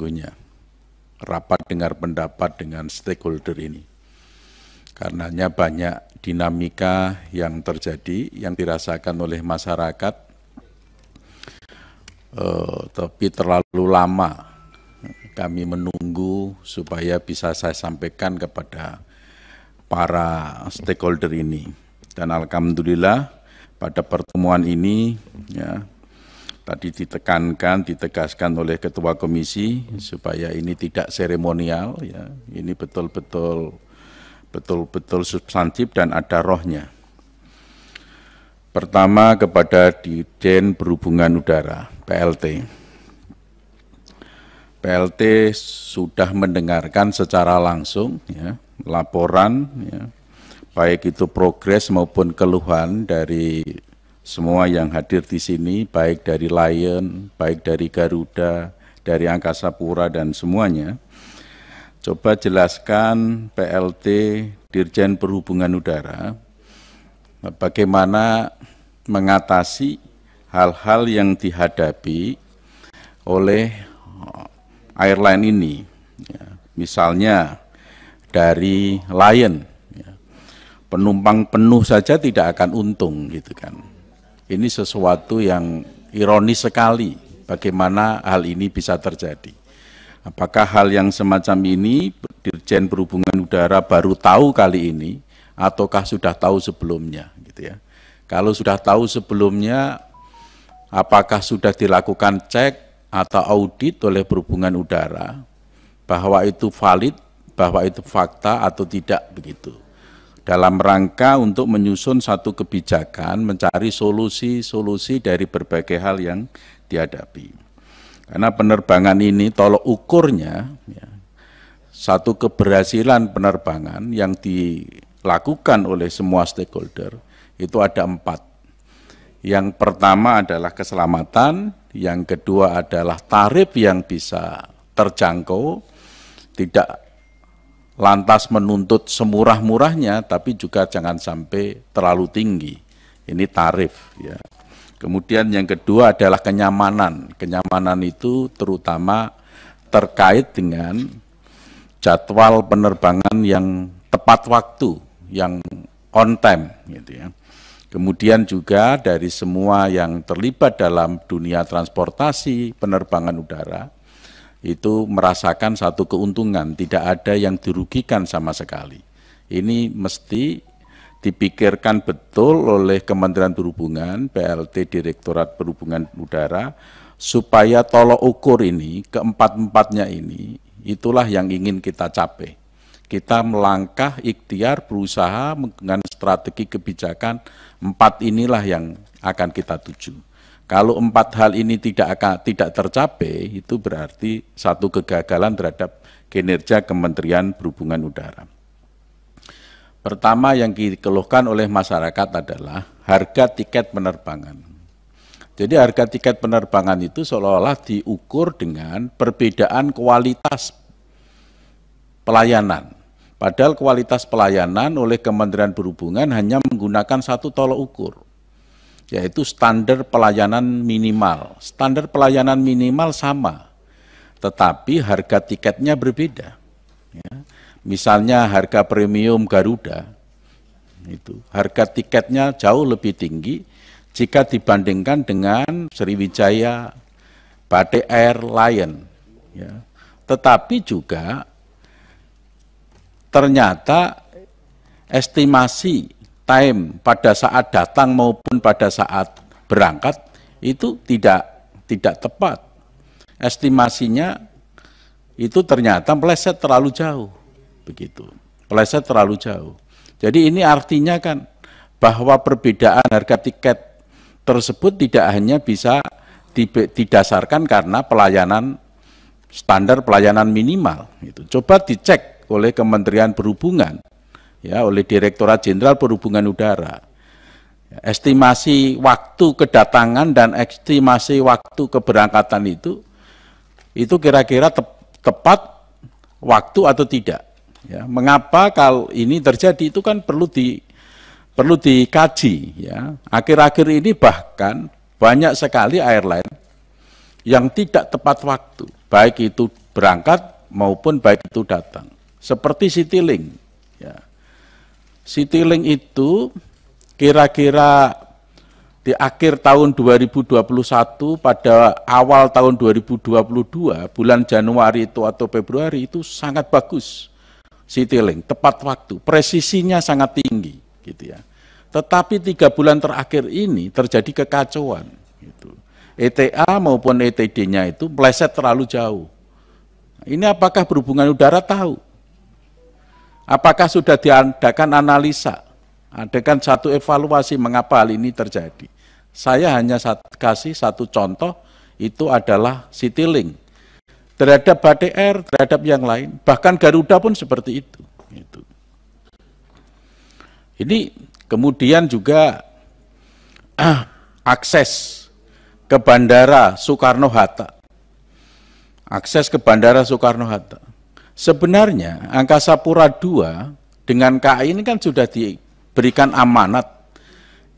sesungguhnya. Rapat dengar pendapat dengan stakeholder ini. Karenanya banyak dinamika yang terjadi, yang dirasakan oleh masyarakat, eh, tapi terlalu lama kami menunggu supaya bisa saya sampaikan kepada para stakeholder ini. Dan alhamdulillah pada pertemuan ini ya tadi ditekankan, ditegaskan oleh Ketua Komisi supaya ini tidak seremonial, ya. ini betul-betul betul-betul substantif dan ada rohnya. Pertama kepada Dirjen Berhubungan Udara, PLT. PLT sudah mendengarkan secara langsung ya, laporan, ya, baik itu progres maupun keluhan dari semua yang hadir di sini, baik dari Lion, baik dari Garuda, dari Angkasa Pura dan semuanya. Coba jelaskan PLT Dirjen Perhubungan Udara bagaimana mengatasi hal-hal yang dihadapi oleh airline ini. Ya, misalnya dari Lion, ya. penumpang penuh saja tidak akan untung gitu kan ini sesuatu yang ironis sekali bagaimana hal ini bisa terjadi. Apakah hal yang semacam ini Dirjen Perhubungan Udara baru tahu kali ini ataukah sudah tahu sebelumnya gitu ya. Kalau sudah tahu sebelumnya apakah sudah dilakukan cek atau audit oleh Perhubungan Udara bahwa itu valid, bahwa itu fakta atau tidak begitu dalam rangka untuk menyusun satu kebijakan, mencari solusi-solusi dari berbagai hal yang dihadapi. Karena penerbangan ini tolok ukurnya, ya, satu keberhasilan penerbangan yang dilakukan oleh semua stakeholder itu ada empat. Yang pertama adalah keselamatan, yang kedua adalah tarif yang bisa terjangkau, tidak lantas menuntut semurah-murahnya, tapi juga jangan sampai terlalu tinggi. Ini tarif. Ya. Kemudian yang kedua adalah kenyamanan. Kenyamanan itu terutama terkait dengan jadwal penerbangan yang tepat waktu, yang on time. Gitu ya. Kemudian juga dari semua yang terlibat dalam dunia transportasi penerbangan udara, itu merasakan satu keuntungan, tidak ada yang dirugikan sama sekali. Ini mesti dipikirkan betul oleh Kementerian Perhubungan, PLT Direktorat Perhubungan Udara, supaya tolok ukur ini, keempat-empatnya ini, itulah yang ingin kita capai. Kita melangkah ikhtiar berusaha dengan strategi kebijakan, empat inilah yang akan kita tuju. Kalau empat hal ini tidak akan tidak tercapai, itu berarti satu kegagalan terhadap kinerja Kementerian Perhubungan Udara. Pertama yang dikeluhkan oleh masyarakat adalah harga tiket penerbangan. Jadi harga tiket penerbangan itu seolah-olah diukur dengan perbedaan kualitas pelayanan. Padahal kualitas pelayanan oleh Kementerian Perhubungan hanya menggunakan satu tolok ukur yaitu standar pelayanan minimal. Standar pelayanan minimal sama, tetapi harga tiketnya berbeda. Ya. Misalnya harga premium Garuda, itu harga tiketnya jauh lebih tinggi jika dibandingkan dengan Sriwijaya, Batik Air, Lion. Ya. Tetapi juga ternyata estimasi time pada saat datang maupun pada saat berangkat itu tidak tidak tepat. Estimasinya itu ternyata meleset terlalu jauh. Begitu. Meleset terlalu jauh. Jadi ini artinya kan bahwa perbedaan harga tiket tersebut tidak hanya bisa didasarkan karena pelayanan standar pelayanan minimal. Itu coba dicek oleh Kementerian Perhubungan ya oleh Direktorat Jenderal Perhubungan Udara. Ya, estimasi waktu kedatangan dan estimasi waktu keberangkatan itu itu kira-kira te tepat waktu atau tidak. Ya, mengapa kalau ini terjadi itu kan perlu di perlu dikaji ya. Akhir-akhir ini bahkan banyak sekali airline yang tidak tepat waktu, baik itu berangkat maupun baik itu datang. Seperti Citylink ya. Citylink itu kira-kira di akhir tahun 2021 pada awal tahun 2022 bulan Januari itu atau Februari itu sangat bagus Citylink tepat waktu presisinya sangat tinggi gitu ya tetapi tiga bulan terakhir ini terjadi kekacauan itu ETA maupun ETD-nya itu meleset terlalu jauh ini apakah berhubungan udara tahu Apakah sudah diadakan analisa, adakan satu evaluasi mengapa hal ini terjadi? Saya hanya kasih satu contoh, itu adalah Citylink. Terhadap Batik Air, terhadap yang lain, bahkan Garuda pun seperti itu. Gitu. Ini kemudian juga ah, akses ke Bandara Soekarno-Hatta. Akses ke Bandara Soekarno-Hatta. Sebenarnya angkasa pura II dengan KAI ini kan sudah diberikan amanat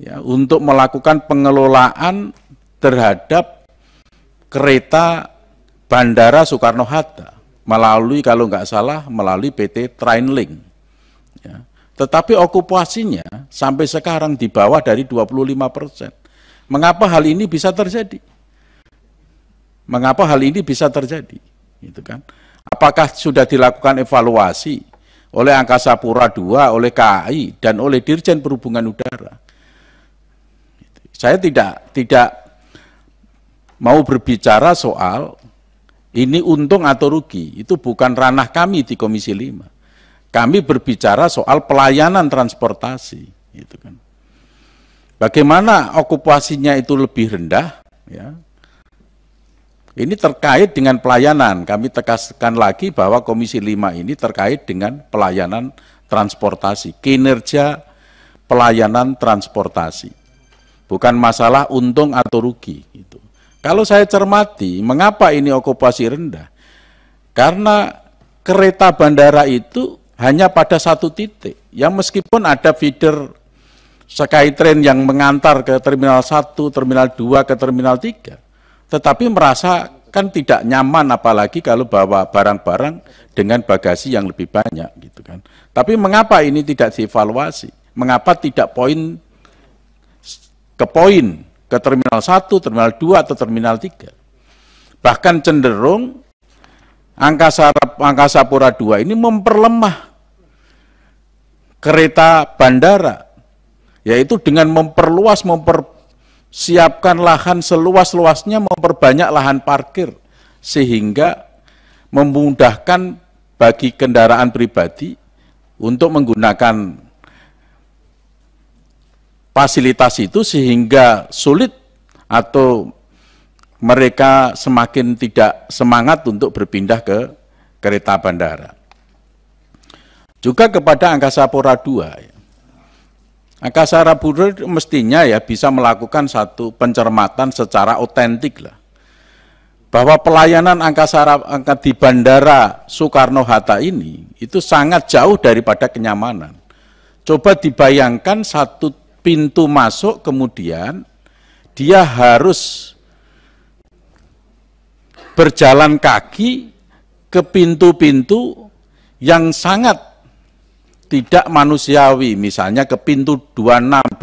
ya, untuk melakukan pengelolaan terhadap kereta Bandara Soekarno-Hatta melalui kalau nggak salah melalui PT Trainlink. Ya. Tetapi okupasinya sampai sekarang di bawah dari 25 persen. Mengapa hal ini bisa terjadi? Mengapa hal ini bisa terjadi? Itu kan? Apakah sudah dilakukan evaluasi oleh Angkasa Pura II, oleh KAI, dan oleh Dirjen Perhubungan Udara? Saya tidak tidak mau berbicara soal ini untung atau rugi, itu bukan ranah kami di Komisi 5. Kami berbicara soal pelayanan transportasi, gitu kan. Bagaimana okupasinya itu lebih rendah, ya. Ini terkait dengan pelayanan. Kami tegaskan lagi bahwa Komisi 5 ini terkait dengan pelayanan transportasi, kinerja pelayanan transportasi. Bukan masalah untung atau rugi. Gitu. Kalau saya cermati, mengapa ini okupasi rendah? Karena kereta bandara itu hanya pada satu titik. Ya meskipun ada feeder Skytrain yang mengantar ke Terminal 1, Terminal 2, ke Terminal 3, tetapi merasa kan tidak nyaman apalagi kalau bawa barang-barang dengan bagasi yang lebih banyak gitu kan. Tapi mengapa ini tidak dievaluasi? Mengapa tidak poin ke poin ke terminal 1, terminal 2 atau terminal 3? Bahkan cenderung angkasa angkasa pura 2 ini memperlemah kereta bandara yaitu dengan memperluas memper siapkan lahan seluas-luasnya, memperbanyak lahan parkir, sehingga memudahkan bagi kendaraan pribadi untuk menggunakan fasilitas itu sehingga sulit atau mereka semakin tidak semangat untuk berpindah ke kereta bandara. Juga kepada Angkasa Pura II, Angkasa secara buruh mestinya ya bisa melakukan satu pencermatan secara otentik lah. Bahwa pelayanan angkasa angkat di Bandara Soekarno-Hatta ini itu sangat jauh daripada kenyamanan. Coba dibayangkan satu pintu masuk kemudian dia harus berjalan kaki ke pintu-pintu yang sangat tidak manusiawi, misalnya ke pintu 26,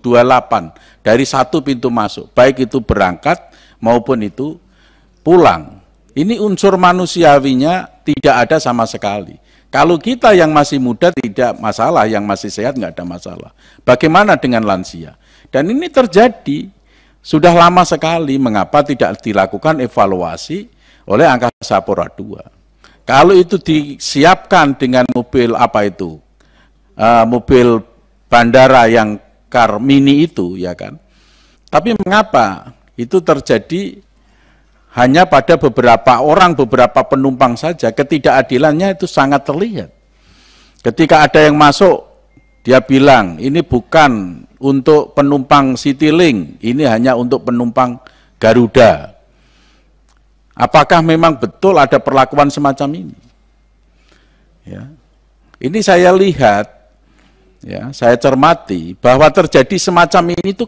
27, 28, dari satu pintu masuk, baik itu berangkat maupun itu pulang. Ini unsur manusiawinya tidak ada sama sekali. Kalau kita yang masih muda tidak masalah, yang masih sehat nggak ada masalah. Bagaimana dengan lansia? Dan ini terjadi sudah lama sekali mengapa tidak dilakukan evaluasi oleh angkasa pura 2. Kalau itu disiapkan dengan mobil apa itu, uh, mobil bandara yang kar mini itu, ya kan. Tapi mengapa itu terjadi hanya pada beberapa orang, beberapa penumpang saja? Ketidakadilannya itu sangat terlihat. Ketika ada yang masuk, dia bilang ini bukan untuk penumpang Citylink, ini hanya untuk penumpang Garuda. Apakah memang betul ada perlakuan semacam ini? Ya. Ini saya lihat, ya, saya cermati bahwa terjadi semacam ini itu